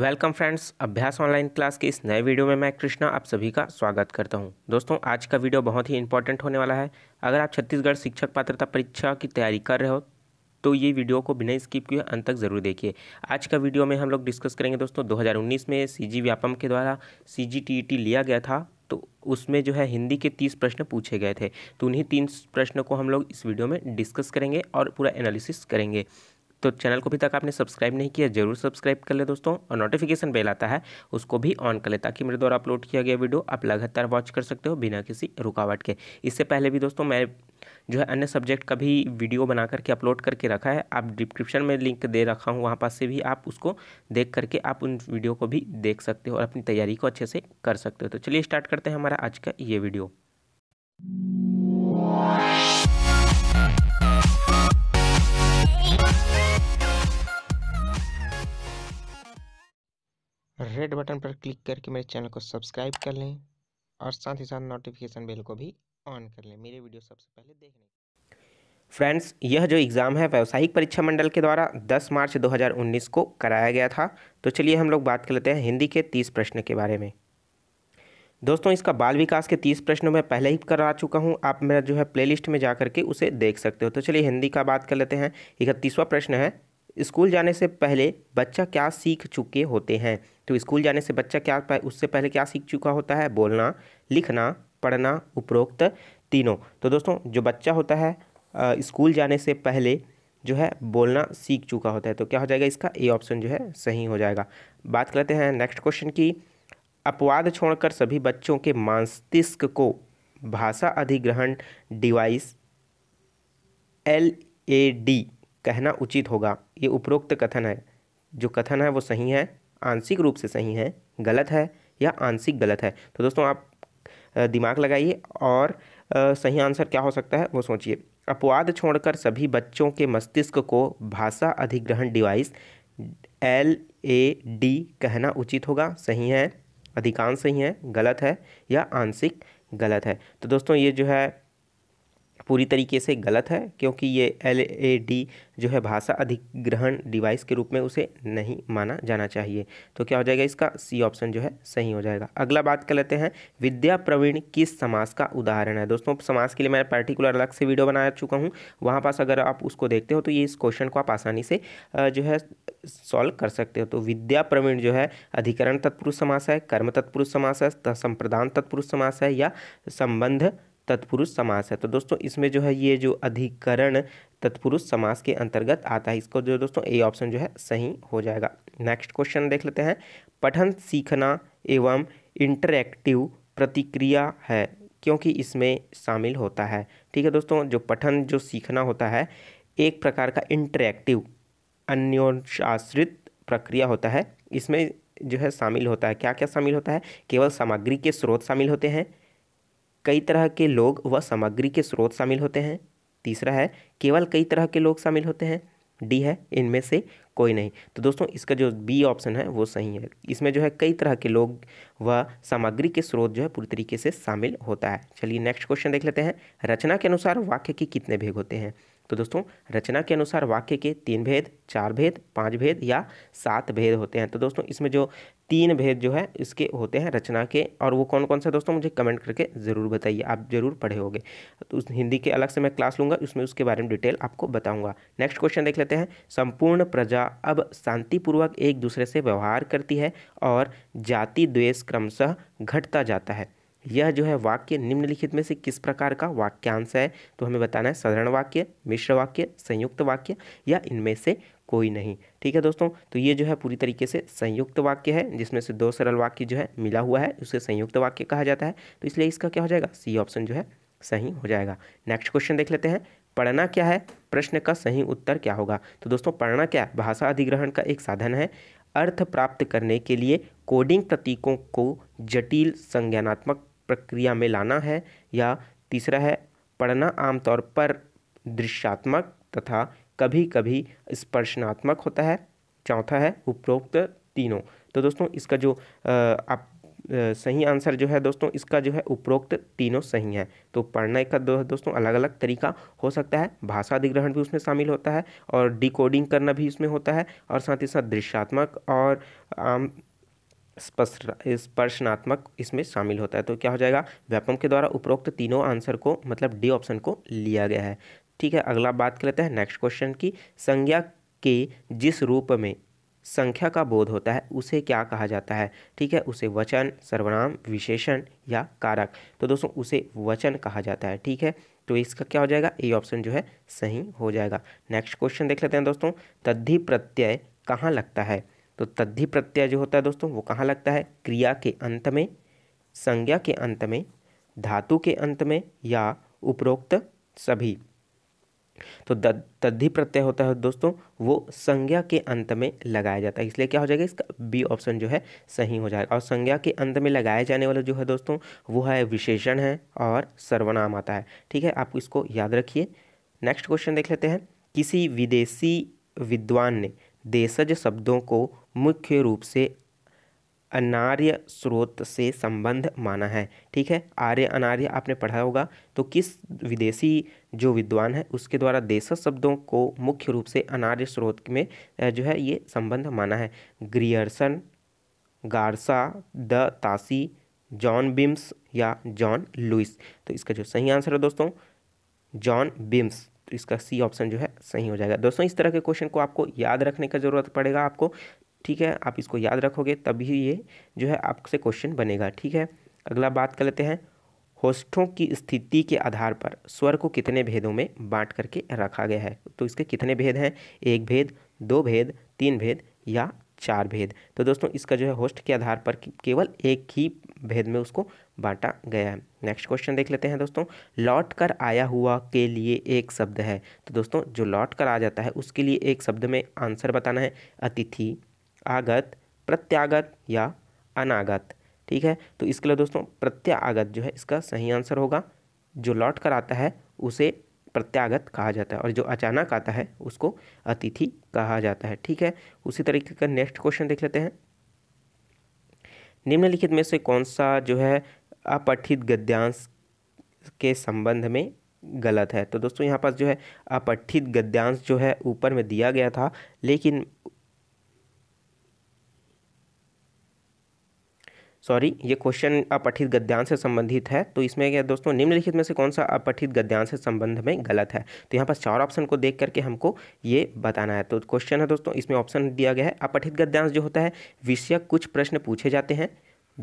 welcome friends Abhyas online class के इस नए वीडियो में मैं कृष्णा आप सभी का स्वागत करता हूं दोस्तों आज का वीडियो बहुत ही इंपॉर्टेंट होने वाला है अगर आप छत्तीसगढ़ शिक्षक पात्रता परीक्षा की तैयारी कर रहे हो तो ये वीडियो को बिना स्किप किए अंत तक जरूर देखिए आज का वीडियो में हम लोग डिस्कस करेंगे दोस्तों दो में सी व्यापम के द्वारा सी e लिया गया था तो उसमें जो है हिंदी के तीस प्रश्न पूछे गए थे तो उन्हीं तीन प्रश्नों को हम लोग इस वीडियो में डिस्कस करेंगे और पूरा एनालिसिस करेंगे तो चैनल को अभी तक आपने सब्सक्राइब नहीं किया जरूर सब्सक्राइब कर ले दोस्तों और नोटिफिकेशन बेल आता है उसको भी ऑन कर ले ताकि मेरे द्वारा अपलोड किया गया वीडियो आप लगातार वॉच कर सकते हो बिना किसी रुकावट के इससे पहले भी दोस्तों मैं जो है अन्य सब्जेक्ट का भी वीडियो बना करके अपलोड करके रखा है आप डिस्क्रिप्शन में लिंक दे रखा हूँ वहाँ पास से भी आप उसको देख करके आप उन वीडियो को भी देख सकते हो और अपनी तैयारी को अच्छे से कर सकते हो तो चलिए स्टार्ट करते हैं हमारा आज का ये वीडियो रेड बटन पर क्लिक करके मेरे चैनल को सब्सक्राइब कर लें और साथ ही साथ नोटिफिकेशन बेल को भी ऑन कर लें मेरे वीडियो सबसे पहले देखने फ्रेंड्स यह जो एग्ज़ाम है व्यावसायिक परीक्षा मंडल के द्वारा 10 मार्च 2019 को कराया गया था तो चलिए हम लोग बात कर लेते हैं हिंदी के 30 प्रश्न के बारे में दोस्तों इसका बाल विकास के 30 प्रश्नों में पहले ही करा चुका हूं आप मेरा जो है प्लेलिस्ट में जा करके उसे देख सकते हो तो चलिए हिंदी का बात कर लेते हैं इकतीसवा प्रश्न है स्कूल जाने से पहले बच्चा क्या सीख चुके होते हैं तो स्कूल जाने से बच्चा क्या उससे पहले क्या सीख चुका होता है बोलना लिखना पढ़ना उपरोक्त तीनों तो दोस्तों जो बच्चा होता है स्कूल जाने से पहले जो है बोलना सीख चुका होता है तो क्या हो जाएगा इसका ए ऑप्शन जो है सही हो जाएगा बात करते हैं नेक्स्ट क्वेश्चन की अपवाद छोड़कर सभी बच्चों के मस्तिष्क को भाषा अधिग्रहण डिवाइस एल ए डी कहना उचित होगा ये उपरोक्त कथन है जो कथन है वो सही है आंशिक रूप से सही है गलत है या आंशिक गलत है तो दोस्तों आप दिमाग लगाइए और सही आंसर क्या हो सकता है वो सोचिए अपवाद छोड़कर सभी बच्चों के मस्तिष्क को भाषा अधिग्रहण डिवाइस एल ए डी कहना उचित होगा सही है अधिकांश सही है गलत है या आंशिक गलत है तो दोस्तों ये जो है पूरी तरीके से गलत है क्योंकि ये एल ए डी जो है भाषा अधिग्रहण डिवाइस के रूप में उसे नहीं माना जाना चाहिए तो क्या हो जाएगा इसका सी ऑप्शन जो है सही हो जाएगा अगला बात कर लेते हैं विद्या प्रवीण किस समास का उदाहरण है दोस्तों समास के लिए मैं पर्टिकुलर अलग से वीडियो बना चुका हूँ वहाँ पास अगर आप उसको देखते हो तो ये इस क्वेश्चन को आप आसानी से जो है सॉल्व कर सकते हो तो विद्या प्रवीण जो है अधिकरण तत्पुरुष समास है कर्म तत्पुरुष समास है संप्रदान तत्पुरुष समास है या संबंध तत्पुरुष समास है तो दोस्तों इसमें जो है ये जो अधिकरण तत्पुरुष समास के अंतर्गत आता है इसको जो दोस्तों ए ऑप्शन जो है सही हो जाएगा नेक्स्ट क्वेश्चन देख लेते हैं पठन सीखना एवं इंटरैक्टिव प्रतिक्रिया है क्योंकि इसमें शामिल होता है ठीक है दोस्तों जो पठन जो सीखना होता है एक प्रकार का इंटरैक्टिव अन्योशाश्रित प्रक्रिया होता है इसमें जो है शामिल होता है क्या क्या शामिल होता है केवल सामग्री के स्रोत शामिल होते हैं कई तरह के लोग व सामग्री के स्रोत शामिल होते हैं तीसरा है केवल कई तरह के लोग शामिल होते हैं डी है इनमें से कोई नहीं तो दोस्तों इसका जो बी ऑप्शन है वो सही है इसमें जो है कई तरह के लोग व सामग्री के स्रोत जो है पूरी तरीके से शामिल होता है चलिए नेक्स्ट क्वेश्चन देख लेते हैं रचना के अनुसार वाक्य के कितने भेग होते हैं तो दोस्तों रचना के अनुसार वाक्य के तीन भेद चार भेद पांच भेद या सात भेद होते हैं तो दोस्तों इसमें जो तीन भेद जो है इसके होते हैं रचना के और वो कौन कौन सा दोस्तों मुझे कमेंट करके ज़रूर बताइए आप ज़रूर पढ़े होगे तो उस हिंदी के अलग से मैं क्लास लूँगा उसमें उसके बारे में डिटेल आपको बताऊँगा नेक्स्ट क्वेश्चन देख लेते हैं संपूर्ण प्रजा अब शांतिपूर्वक एक दूसरे से व्यवहार करती है और जाति द्वेष क्रमशः घटता जाता है यह जो है वाक्य निम्नलिखित में से किस प्रकार का वाक्यांश है तो हमें बताना है साधारण वाक्य मिश्र वाक्य संयुक्त वाक्य या इनमें से कोई नहीं ठीक है दोस्तों तो ये जो है पूरी तरीके से संयुक्त वाक्य है जिसमें से दो सरल वाक्य जो है मिला हुआ है उसे संयुक्त वाक्य कहा जाता है तो इसलिए इसका क्या हो जाएगा सी ऑप्शन जो है सही हो जाएगा नेक्स्ट क्वेश्चन देख लेते हैं पढ़ना क्या है प्रश्न का सही उत्तर क्या होगा तो दोस्तों पढ़ना क्या भाषा अधिग्रहण का एक साधन है अर्थ प्राप्त करने के लिए कोडिंग प्रतीकों को जटिल संज्ञानात्मक प्रक्रिया में लाना है या तीसरा है पढ़ना आमतौर पर दृश्यात्मक तथा कभी कभी स्पर्शनात्मक होता है चौथा है उपरोक्त तीनों तो दोस्तों इसका जो आप सही आंसर जो है दोस्तों इसका जो है उपरोक्त तीनों सही है तो पढ़ने का दो दोस्तों अलग अलग तरीका हो सकता है भाषा अधिग्रहण भी उसमें शामिल होता है और डिकोडिंग करना भी इसमें होता है और साथ ही साथ दृश्यात्मक और आम स्पर्श स्पर्शनात्मक इसमें शामिल होता है तो क्या हो जाएगा व्यापम के द्वारा उपरोक्त तीनों आंसर को मतलब डी ऑप्शन को लिया गया है ठीक है अगला बात कर लेते हैं नेक्स्ट क्वेश्चन की संज्ञा के जिस रूप में संख्या का बोध होता है उसे क्या कहा जाता है ठीक है उसे वचन सर्वनाम विशेषण या कारक तो दोस्तों उसे वचन कहा जाता है ठीक है तो इसका क्या हो जाएगा ए ऑप्शन जो है सही हो जाएगा नेक्स्ट क्वेश्चन देख लेते हैं दोस्तों तद्धि प्रत्यय कहाँ लगता है तो तद्धि प्रत्यय जो होता है दोस्तों वो कहाँ लगता है क्रिया के अंत में संज्ञा के अंत में धातु के अंत में या उपरोक्त सभी तो तद्धि प्रत्यय होता है दोस्तों वो संज्ञा के अंत में लगाया जाता है इसलिए क्या हो जाएगा इसका बी ऑप्शन जो है सही हो जाएगा और संज्ञा के अंत में लगाया जाने वाला जो है दोस्तों वो है विशेषण है और सर्वनाम आता है ठीक है आप इसको याद रखिए नेक्स्ट क्वेश्चन देख लेते हैं किसी विदेशी विद्वान ने देशज शब्दों को मुख्य रूप से अनार्य स्रोत से संबंध माना है ठीक है आर्य अनार्य आपने पढ़ा होगा तो किस विदेशी जो विद्वान है उसके द्वारा देश शब्दों को मुख्य रूप से अनार्य स्रोत में जो है ये संबंध माना है Grierson Garcin de Tassy John Beames या जॉन लुइस तो इसका जो सही आंसर है दोस्तों जॉन बिम्स तो इसका सी ऑप्शन जो है सही हो जाएगा दोस्तों इस तरह के क्वेश्चन को आपको याद रखने का ज़रूरत पड़ेगा आपको ठीक है आप इसको याद रखोगे तभी ये जो है आपसे क्वेश्चन बनेगा ठीक है अगला बात कर लेते हैं होस्टों की स्थिति के आधार पर स्वर को कितने भेदों में बांट करके रखा गया है तो इसके कितने भेद हैं एक भेद दो भेद तीन भेद या चार भेद तो दोस्तों इसका जो है होस्ट के आधार पर केवल एक ही भेद में उसको बांटा गया है नेक्स्ट क्वेश्चन देख लेते हैं दोस्तों लौट कर आया हुआ के लिए एक शब्द है तो दोस्तों जो लौट कर आ जाता है उसके लिए एक शब्द में आंसर बताना है अतिथि आगत प्रत्यागत या अनागत ठीक है तो इसके लिए दोस्तों प्रत्यागत जो है इसका सही आंसर होगा जो लौट कर आता है उसे प्रत्यागत कहा जाता है और जो अचानक आता है उसको अतिथि कहा जाता है ठीक है उसी तरीके का नेक्स्ट क्वेश्चन देख लेते हैं निम्नलिखित में से कौन सा जो है अपठित गद्यांश के संबंध में गलत है तो दोस्तों यहाँ पास जो है अपठित गद्यांश जो है ऊपर में दिया गया था लेकिन सॉरी ये क्वेश्चन अपठित गद्यांश से संबंधित है तो इसमें क्या दोस्तों निम्नलिखित में से कौन सा अपठित गद्यांश से संबंध में गलत है तो यहाँ पर चार ऑप्शन को देख करके हमको ये बताना है तो क्वेश्चन है दोस्तों इसमें ऑप्शन दिया गया है अपठित गद्यांश जो होता है विषय कुछ प्रश्न पूछे जाते हैं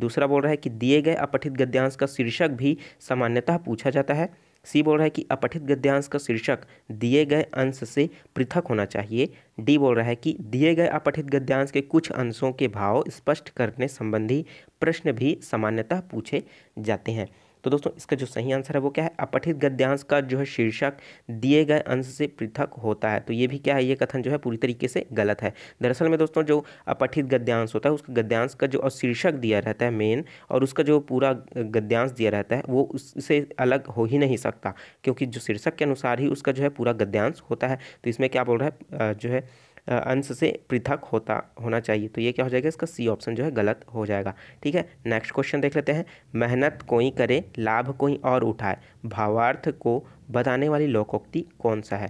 दूसरा बोल रहा है कि दिए गए अपठित गद्यांश का शीर्षक भी सामान्यतः पूछा जाता है सी बोल रहा है कि अपठित गद्यांश का शीर्षक दिए गए अंश से पृथक होना चाहिए डी बोल रहा है कि दिए गए अपठित गद्यांश के कुछ अंशों के भाव स्पष्ट करने संबंधी प्रश्न भी सामान्यतः पूछे जाते हैं तो दोस्तों इसका जो सही आंसर है वो क्या है अपठित गद्यांश का जो है शीर्षक दिए गए अंश से पृथक होता है तो ये भी क्या है ये कथन जो है पूरी तरीके से गलत है दरअसल में दोस्तों जो अपठित गद्यांश होता है उसका गद्यांश का जो शीर्षक दिया रहता है मेन और उसका जो पूरा गद्यांश दिया रहता है वो उससे अलग हो ही नहीं सकता क्योंकि जो शीर्षक के अनुसार ही उसका जो है पूरा गद्यांश होता है तो इसमें क्या बोल रहा है जो है अंश से पृथक होता होना चाहिए तो ये क्या हो जाएगा इसका सी ऑप्शन जो है गलत हो जाएगा ठीक है नेक्स्ट क्वेश्चन देख लेते हैं मेहनत कोई करे लाभ कोई और उठाए भावार्थ को बताने वाली लोकोक्ति कौन सा है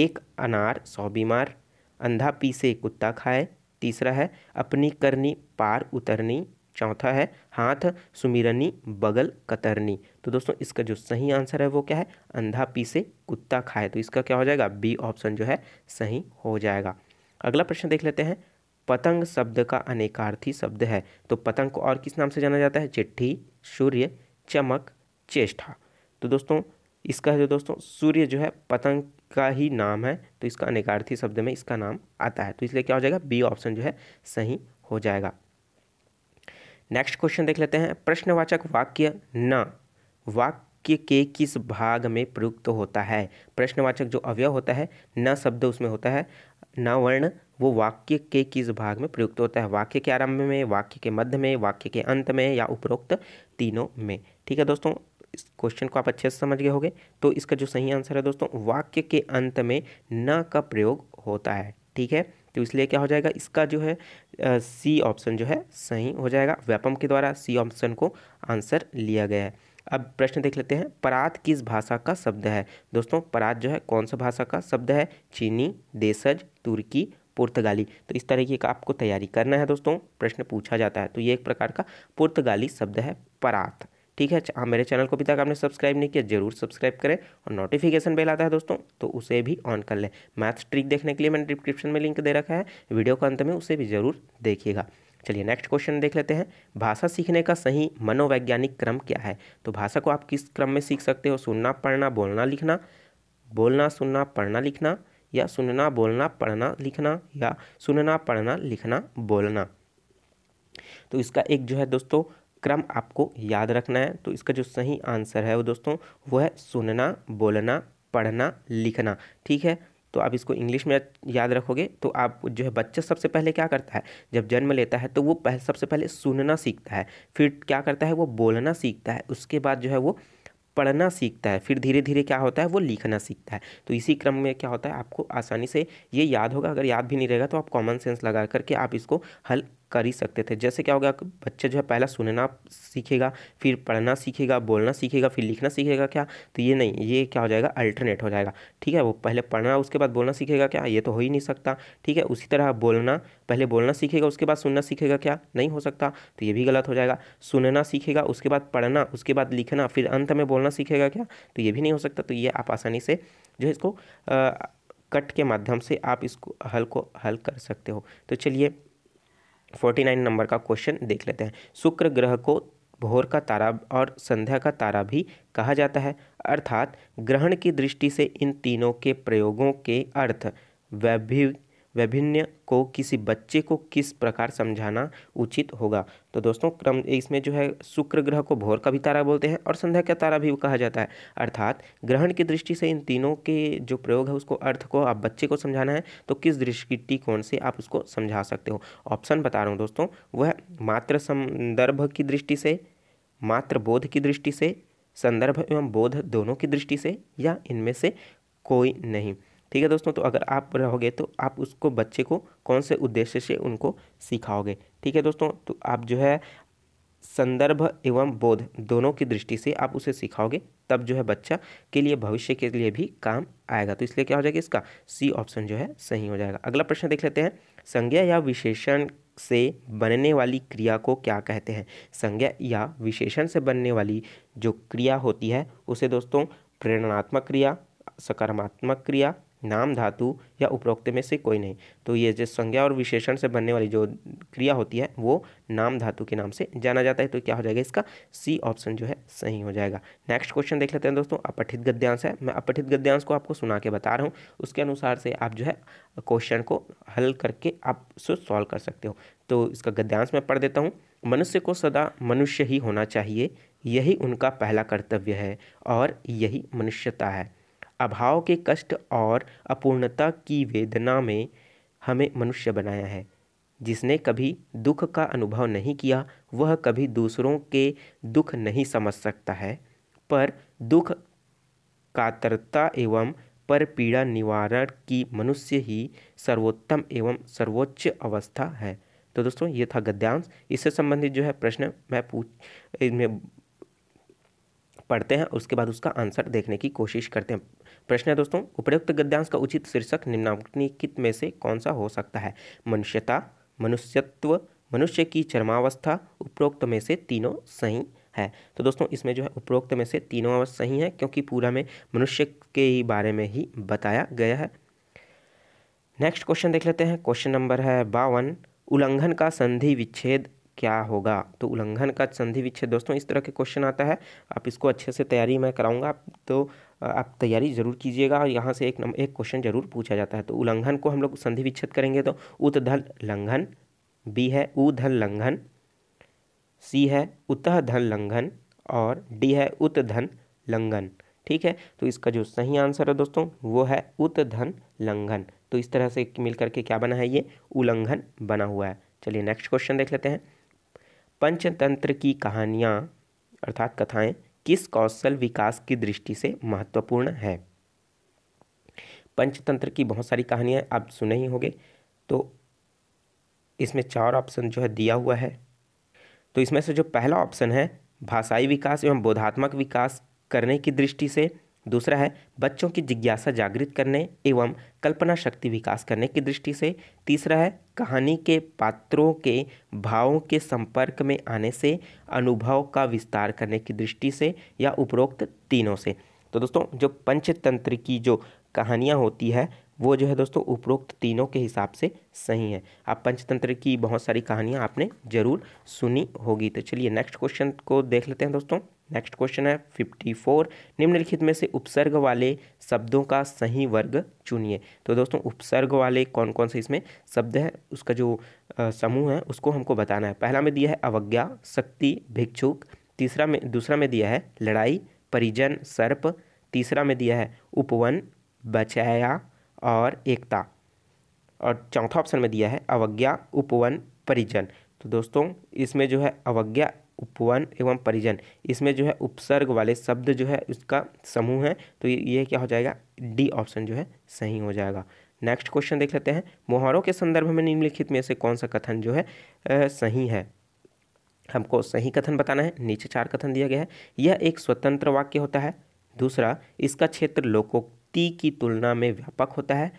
एक अनार सौ बीमार अंधा पी से कुत्ता खाए तीसरा है अपनी करनी पार उतरनी चौथा है हाथ सुमिरनी बगल कतरनी तो दोस्तों इसका जो सही आंसर है वो क्या है अंधा पी से कुत्ता खाए तो इसका क्या हो जाएगा बी ऑप्शन जो है सही हो जाएगा अगला प्रश्न देख लेते हैं पतंग शब्द का अनेकार्थी शब्द है तो पतंग को और किस नाम से जाना जाता है चिट्ठी सूर्य चमक चेष्टा तो दोस्तों इसका जो दोस्तों सूर्य जो है पतंग का ही नाम है तो इसका अनेकार्थी शब्द में इसका नाम आता है तो इसलिए क्या हो जाएगा बी ऑप्शन जो है सही हो जाएगा नेक्स्ट क्वेश्चन देख लेते हैं प्रश्नवाचक वाक्य न वाक्य के किस भाग में प्रयुक्त तो होता है प्रश्नवाचक जो अवयव होता है न शब्द उसमें होता है न वर्ण वो वाक्य के किस भाग में प्रयुक्त होता है वाक्य के आरंभ में वाक्य के मध्य में वाक्य के अंत में या उपरोक्त तीनों में ठीक है दोस्तों इस क्वेश्चन को आप अच्छे से समझ गए होंगे तो इसका जो सही आंसर है दोस्तों वाक्य के अंत में न का प्रयोग होता है ठीक है तो इसलिए क्या हो जाएगा इसका जो है सी ऑप्शन जो है सही हो जाएगा व्यापम के द्वारा सी ऑप्शन को आंसर लिया गया है अब प्रश्न देख लेते हैं परात किस भाषा का शब्द है दोस्तों परात जो है कौन सा भाषा का शब्द है चीनी देशज तुर्की पुर्तगाली तो इस तरीके का आपको तैयारी करना है दोस्तों प्रश्न पूछा जाता है तो ये एक प्रकार का पुर्तगाली शब्द है परात ठीक है हाँ मेरे चैनल को अभी तक आपने सब्सक्राइब नहीं किया जरूर सब्सक्राइब करें और नोटिफिकेशन बेल आता है दोस्तों तो उसे भी ऑन कर लें मैथ्स ट्रिक देखने के लिए मैंने डिस्क्रिप्शन में लिंक दे रखा है वीडियो के अंत में उसे भी जरूर देखिएगा चलिए नेक्स्ट क्वेश्चन देख लेते हैं भाषा सीखने का सही मनोवैज्ञानिक क्रम क्या है तो भाषा को आप किस क्रम में सीख सकते हो सुनना पढ़ना बोलना लिखना बोलना सुनना पढ़ना लिखना या सुनना बोलना पढ़ना लिखना या सुनना पढ़ना लिखना बोलना तो इसका एक जो है दोस्तों क्रम आपको याद रखना है तो इसका जो सही आंसर है वो दोस्तों वो है सुनना बोलना पढ़ना लिखना ठीक है तो आप इसको इंग्लिश में याद रखोगे तो आप जो है बच्चा सबसे पहले क्या करता है जब जन्म लेता है तो वो पहले सबसे पहले सुनना सीखता है फिर क्या करता है वो बोलना सीखता है उसके बाद जो है वो पढ़ना सीखता है फिर धीरे धीरे क्या होता है वो लिखना सीखता है तो इसी क्रम में क्या होता है आपको आसानी से ये याद होगा अगर याद भी नहीं रहेगा तो आप कॉमन सेंस लगा करके आप इसको हल कर ही सकते थे जैसे क्या होगा बच्चा जो है पहला सुनना सीखेगा फिर पढ़ना सीखेगा बोलना सीखेगा फिर लिखना सीखेगा क्या तो ये नहीं ये क्या हो जाएगा अल्टरनेट हो जाएगा ठीक है वो पहले पढ़ना उसके बाद बोलना सीखेगा क्या ये तो हो ही नहीं सकता ठीक है उसी तरह बोलना पहले बोलना सीखेगा उसके बाद सुनना सीखेगा क्या नहीं हो सकता तो ये भी गलत हो जाएगा सुनना सीखेगा उसके बाद पढ़ना उसके बाद लिखना फिर अंत में बोलना सीखेगा क्या तो ये भी नहीं हो सकता तो ये आप आसानी से जो है इसको कट के माध्यम से आप इसको हल को हल कर सकते हो तो चलिए फोर्टी नाइन नंबर का क्वेश्चन देख लेते हैं शुक्र ग्रह को भोर का तारा और संध्या का तारा भी कहा जाता है अर्थात ग्रहण की दृष्टि से इन तीनों के प्रयोगों के अर्थ वैभिव विभिन्न को किसी बच्चे को किस प्रकार समझाना उचित होगा तो दोस्तों क्रम इसमें जो है शुक्र ग्रह को भोर का भी तारा बोलते हैं और संध्या का तारा भी कहा जाता है अर्थात ग्रहण की दृष्टि से इन तीनों के जो प्रयोग है उसको अर्थ को आप बच्चे को समझाना है तो किस दृष्टिकोण से आप उसको समझा सकते हो ऑप्शन बता रहा हूँ दोस्तों वह मात्र संदर्भ की दृष्टि से मात्र बोध की दृष्टि से संदर्भ एवं बोध दोनों की दृष्टि से या इनमें से कोई नहीं ठीक है दोस्तों तो अगर आप रहोगे तो आप उसको बच्चे को कौन से उद्देश्य से उनको सिखाओगे ठीक है दोस्तों तो आप जो है संदर्भ एवं बोध दोनों की दृष्टि से आप उसे सिखाओगे तब जो है बच्चा के लिए भविष्य के लिए भी काम आएगा तो इसलिए क्या हो जाएगा इसका सी ऑप्शन जो है सही हो जाएगा अगला प्रश्न देख लेते हैं संज्ञा या विशेषण से बनने वाली क्रिया को क्या कहते हैं संज्ञा या विशेषण से बनने वाली जो क्रिया होती है उसे दोस्तों प्रेरणात्मक क्रिया सकारात्मक क्रिया नाम धातु या उपरोक्त में से कोई नहीं तो ये जो संज्ञा और विशेषण से बनने वाली जो क्रिया होती है वो नाम धातु के नाम से जाना जाता है तो क्या हो जाएगा इसका सी ऑप्शन जो है सही हो जाएगा नेक्स्ट क्वेश्चन देख लेते हैं दोस्तों अपठित गद्यांश है मैं अपठित गद्यांश को आपको सुना के बता रहा हूँ उसके अनुसार से आप जो है क्वेश्चन को हल करके आप उसको सॉल्व कर सकते हो तो इसका गद्यांश मैं पढ़ देता हूँ मनुष्य को सदा मनुष्य ही होना चाहिए यही उनका पहला कर्तव्य है और यही मनुष्यता है अभाव के कष्ट और अपूर्णता की वेदना में हमें मनुष्य बनाया है जिसने कभी दुख का अनुभव नहीं किया वह कभी दूसरों के दुख नहीं समझ सकता है पर दुख कातरता एवं पर पीड़ा निवारण की मनुष्य ही सर्वोत्तम एवं सर्वोच्च अवस्था है तो दोस्तों ये था गद्यांश इससे संबंधित जो है प्रश्न मैं पूछ में पढ़ते हैं उसके बाद उसका आंसर देखने की कोशिश करते हैं प्रश्न है दोस्तों उपयुक्त गद्यांश का उचित शीर्षक निम्नांकित में से कौन सा हो सकता है मनुष्यता मनुष्यत्व मनुष्य की चरमावस्था उपरोक्त में से तीनों सही है तो दोस्तों इसमें जो है उपरोक्त में से तीनों अवस्था सही है क्योंकि पूरा में मनुष्य के ही बारे में ही बताया गया है नेक्स्ट क्वेश्चन देख लेते हैं क्वेश्चन नंबर है बावन उल्लंघन का संधि विच्छेद क्या होगा तो उल्लंघन का संधि विच्छेद दोस्तों इस तरह के क्वेश्चन आता है आप इसको अच्छे से तैयारी मैं कराऊंगा तो आप तैयारी जरूर कीजिएगा और यहाँ से एक नंबर एक क्वेश्चन जरूर पूछा जाता है तो उल्लंघन को हम लोग संधि विच्छेद करेंगे तो उत धन लंघन बी है उ धन लंघन सी है उत धन लंघन और डी है उत धन लंघन ठीक है तो इसका जो सही आंसर है दोस्तों वो है उत धन लंघन तो इस तरह से मिल करके क्या बना है ये उल्लंघन बना हुआ है चलिए नेक्स्ट क्वेश्चन देख लेते हैं पंचतंत्र की कहानियाँ अर्थात कथाएँ किस कौशल विकास की दृष्टि से महत्वपूर्ण है पंचतंत्र की बहुत सारी कहानियाँ आप सुने ही होंगे तो इसमें चार ऑप्शन जो है दिया हुआ है तो इसमें से जो पहला ऑप्शन है भाषाई विकास एवं बोधात्मक विकास करने की दृष्टि से दूसरा है बच्चों की जिज्ञासा जागृत करने एवं कल्पना शक्ति विकास करने की दृष्टि से तीसरा है कहानी के पात्रों के भावों के संपर्क में आने से अनुभव का विस्तार करने की दृष्टि से या उपरोक्त तीनों से तो दोस्तों जो पंचतंत्र की जो कहानियाँ होती है वो जो है दोस्तों उपरोक्त तीनों के हिसाब से सही है आप पंचतंत्र की बहुत सारी कहानियाँ आपने जरूर सुनी होगी तो चलिए नेक्स्ट क्वेश्चन को देख लेते हैं दोस्तों नेक्स्ट क्वेश्चन है फिफ्टी फोर निम्नलिखित में से उपसर्ग वाले शब्दों का सही वर्ग चुनिए तो दोस्तों उपसर्ग वाले कौन कौन से इसमें शब्द है उसका जो समूह है उसको हमको बताना है पहला में दिया है अवज्ञा शक्ति भिक्षुक तीसरा में दूसरा में दिया है लड़ाई परिजन सर्प तीसरा में दिया है उपवन बचाया और एकता और चौथा ऑप्शन में दिया है अवज्ञा उपवन परिजन तो दोस्तों इसमें जो है अवज्ञा उपवन एवं परिजन इसमें जो है उपसर्ग वाले शब्द जो है उसका समूह है तो ये क्या हो जाएगा डी ऑप्शन जो है सही हो जाएगा नेक्स्ट क्वेश्चन देख लेते हैं मोहरों के संदर्भ में निम्नलिखित में से कौन सा कथन जो है आ, सही है हमको सही कथन बताना है नीचे चार कथन दिया गया है यह एक स्वतंत्र वाक्य होता है दूसरा इसका क्षेत्र लोकोक्त ती की तुलना में व्यापक होता है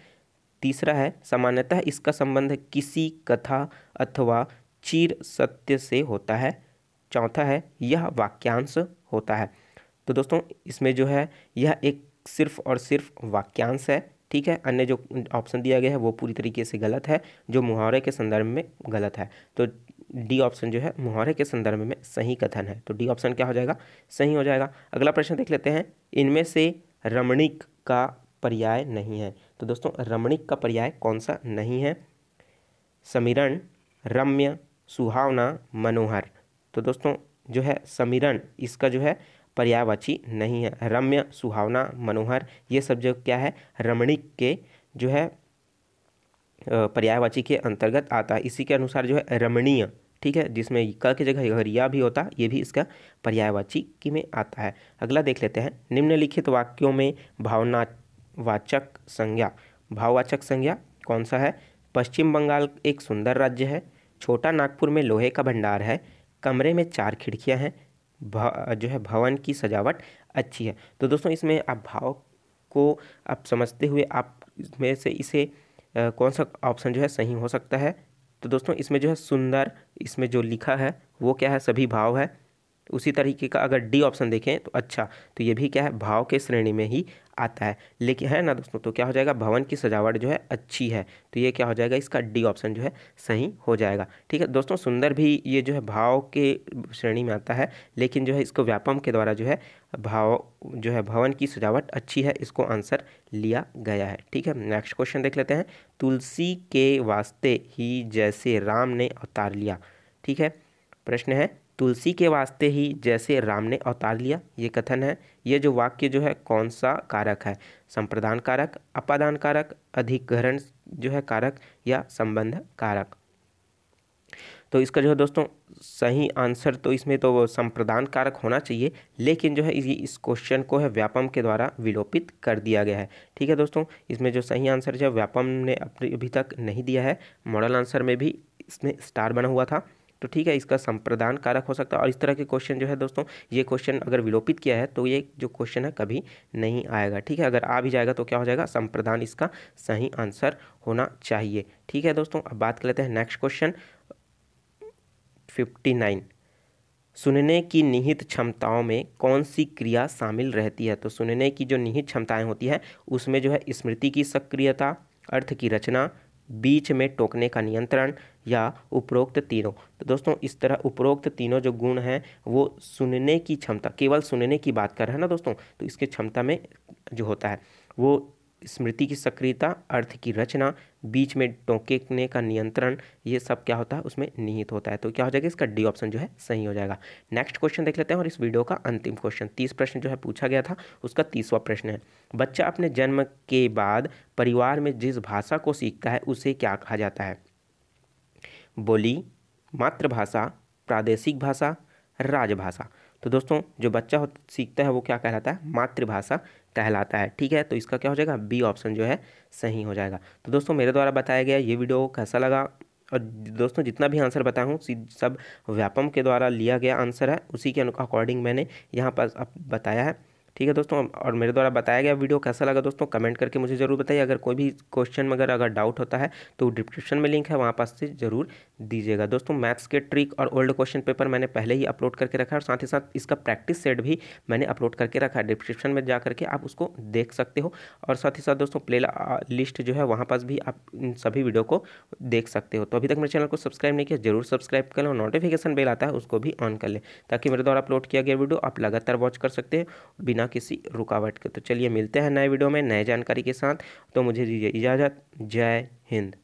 तीसरा है सामान्यतः इसका संबंध किसी कथा अथवा चीर सत्य से होता है चौथा है यह वाक्यांश होता है तो दोस्तों इसमें जो है यह एक सिर्फ और सिर्फ वाक्यांश है ठीक है अन्य जो ऑप्शन दिया गया है वो पूरी तरीके से गलत है जो मुहावरे के संदर्भ में गलत है तो डी ऑप्शन जो है मुहावरे के संदर्भ में सही कथन है तो डी ऑप्शन क्या हो जाएगा सही हो जाएगा अगला प्रश्न देख लेते हैं इनमें से रमणीक का पर्याय नहीं है तो दोस्तों रमणीक का पर्याय कौन सा नहीं है समीरण रम्य सुहावना मनोहर तो दोस्तों जो है समीरण इसका जो है पर्यायवाची नहीं है रम्य सुहावना मनोहर ये सब जो क्या है रमणीक के जो है पर्यायवाची के अंतर्गत आता है इसी के अनुसार जो है रमणीय ठीक है जिसमें क की जगह या भी होता ये भी इसका पर्यायवाची की में आता है अगला देख लेते हैं निम्नलिखित वाक्यों में भावनावाचक संज्ञा भाववाचक संज्ञा कौन सा है पश्चिम बंगाल एक सुंदर राज्य है छोटा नागपुर में लोहे का भंडार है कमरे में चार खिड़कियां हैं जो है भवन की सजावट अच्छी है तो दोस्तों इसमें आप भाव को आप समझते हुए आप इसमें से इसे आ, कौन सा ऑप्शन जो है सही हो सकता है तो दोस्तों इसमें जो है सुंदर इसमें जो लिखा है वो क्या है सभी भाव है उसी तरीके का अगर डी ऑप्शन देखें तो अच्छा तो ये भी क्या है भाव के श्रेणी में ही आता है लेकिन है ना दोस्तों तो क्या हो जाएगा भवन की सजावट जो है अच्छी है तो ये क्या हो जाएगा इसका डी ऑप्शन जो है सही हो जाएगा ठीक है दोस्तों सुंदर भी ये जो है भाव के श्रेणी में आता है लेकिन जो है इसको व्यापम के द्वारा जो है भाव जो है भवन की सजावट अच्छी है इसको आंसर लिया गया है ठीक है नेक्स्ट क्वेश्चन देख लेते हैं तुलसी के वास्ते ही जैसे राम ने अवतार लिया ठीक है प्रश्न है तुलसी के वास्ते ही जैसे राम ने अवतार लिया ये कथन है ये जो वाक्य जो है कौन सा कारक है संप्रदान कारक अपादान कारक अधिग्रहण जो है कारक या संबंध कारक तो इसका जो है दोस्तों सही आंसर तो इसमें तो संप्रदान कारक होना चाहिए लेकिन जो है इस, इस क्वेश्चन को है व्यापम के द्वारा विलोपित कर दिया गया है ठीक है दोस्तों इसमें जो सही आंसर जो व्यापम ने अपने अभी तक नहीं दिया है मॉडल आंसर में भी इसमें स्टार बना हुआ था तो ठीक है इसका संप्रदान कारक हो सकता है और इस तरह के क्वेश्चन जो है दोस्तों ये क्वेश्चन अगर विलोपित किया है तो ये जो क्वेश्चन है कभी नहीं आएगा ठीक है अगर आ भी जाएगा तो क्या हो जाएगा संप्रदान इसका सही आंसर होना चाहिए ठीक है दोस्तों अब बात कर लेते हैं नेक्स्ट क्वेश्चन फिफ्टी नाइन सुनने की निहित क्षमताओं में कौन सी क्रिया शामिल रहती है तो सुनने की जो निहित क्षमताएं होती है उसमें जो है स्मृति की सक्रियता अर्थ की रचना बीच में टोकने का नियंत्रण या उपरोक्त तीनों तो दोस्तों इस तरह उपरोक्त तीनों जो गुण हैं वो सुनने की क्षमता केवल सुनने की बात कर रहे हैं ना दोस्तों तो इसके क्षमता में जो होता है वो स्मृति की सक्रियता अर्थ की रचना बीच में टोंकने का नियंत्रण ये सब क्या होता है उसमें निहित होता है तो क्या हो जाएगा इसका डी ऑप्शन जो है सही हो जाएगा नेक्स्ट क्वेश्चन देख लेते हैं और इस वीडियो का अंतिम क्वेश्चन तीस प्रश्न जो है पूछा गया था उसका तीसवा प्रश्न है बच्चा अपने जन्म के बाद परिवार में जिस भाषा को सीखता है उसे क्या कहा जाता है बोली मातृभाषा प्रादेशिक भाषा राजभाषा तो दोस्तों जो बच्चा सीखता है वो क्या कहलाता है मातृभाषा कहलाता है ठीक है तो इसका क्या हो जाएगा बी ऑप्शन जो है सही हो जाएगा तो दोस्तों मेरे द्वारा बताया गया ये वीडियो कैसा लगा और दोस्तों जितना भी आंसर बताया हूँ सब व्यापम के द्वारा लिया गया आंसर है उसी के अकॉर्डिंग मैंने यहाँ पर बताया है ठीक है दोस्तों और मेरे द्वारा बताया गया वीडियो कैसा लगा दोस्तों कमेंट करके मुझे ज़रूर बताइए अगर कोई भी क्वेश्चन अगर अगर डाउट होता है तो डिस्क्रिप्शन में लिंक है वहाँ पास से ज़रूर दीजिएगा दोस्तों मैथ्स के ट्रिक और ओल्ड क्वेश्चन पेपर मैंने पहले ही अपलोड करके रखा है और साथ ही साथ इसका प्रैक्टिस सेट भी मैंने अपलोड करके रखा है डिस्क्रिप्शन में जा करके आप उसको देख सकते हो और साथ ही साथ दोस्तों प्ले लिस्ट जो है वहाँ पास भी आप इन सभी वीडियो को देख सकते हो तो अभी तक मेरे चैनल को सब्सक्राइब नहीं किया जरूर सब्सक्राइब कर लें और नोटिफिकेशन बेल आता है उसको भी ऑन कर लें ताकि मेरे द्वारा अपलोड किया गया वीडियो आप लगातार वॉच कर सकते हैं बिना बिना किसी रुकावट के तो चलिए मिलते हैं नए वीडियो में नए जानकारी के साथ तो मुझे दीजिए इजाज़त जय हिंद